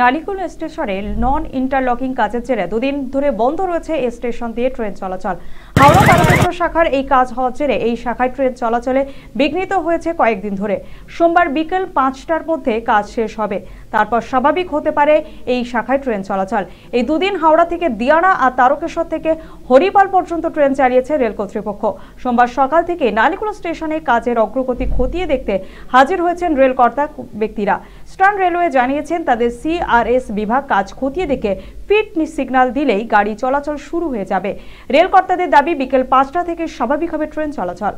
নালিকুল স্টেশনে নন ইন্টারলকিং কাজের জেরে দুদিন ধরে বন্ধ রয়েছে এই স্টেশন দিয়ে ট্রেন চলাচল হাওড়া পার্বত্য শাখার এই কাজ হওয়ার জেরে এই শাখায় ট্রেন চলাচলে বিঘ্নিত হয়েছে কয়েকদিন ধরে সোমবার বিকেল পাঁচটার মধ্যে কাজ শেষ হবে তারপর স্বাভাবিক হতে পারে এই শাখায় ট্রেন চলাচল এই দুদিন হাওড়া থেকে দিয়ারা আর তারকেশ্বর থেকে হরিপাল পর্যন্ত ট্রেন চালিয়েছে রেল কর্তৃপক্ষ সোমবার সকাল থেকে নালিকুল স্টেশনে কাজের অগ্রগতি খতিয়ে দেখতে হাজির হয়েছেন রেলকর্তা ব্যক্তিরা ইস্টার্ন রেলওয়ে জানিয়েছেন তাদের সিআরএস বিভাগ কাজ খতিয়ে দেখে ফিট সিগন্যাল দিলেই গাড়ি চলাচল শুরু হয়ে যাবে রেলকর্তাদের দাবি বিকেল পাঁচটা থেকে স্বাভাবিকভাবে ট্রেন চলাচল